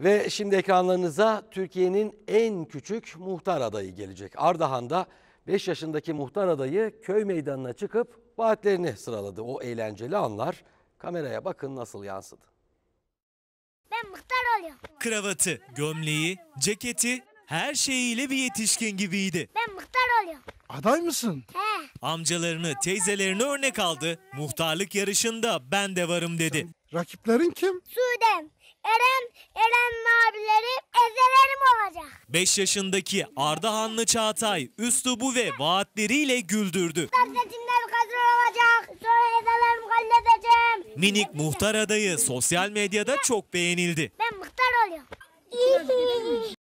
Ve şimdi ekranlarınıza Türkiye'nin en küçük muhtar adayı gelecek. Ardahan'da 5 yaşındaki muhtar adayı köy meydanına çıkıp vaatlerini sıraladı. O eğlenceli anlar kameraya bakın nasıl yansıdı. Ben muhtar oluyorum. Kravatı, gömleği, ceketi her şeyiyle bir yetişkin gibiydi. Ben muhtar oluyorum. Aday mısın? He. Amcalarını, teyzelerini örnek aldı. Muhtarlık yarışında ben de varım dedi. Rakiplerin kim? Sudem, Eren, Eren abileri, ezelerim olacak. 5 yaşındaki Ardahanlı Çağatay üslubu ve vaatleriyle güldürdü. Kardeşimler kadro olacak, sonra ezelerim halledeceğim. Minik muhtar adayı sosyal medyada çok beğenildi. Ben muhtar oluyorum.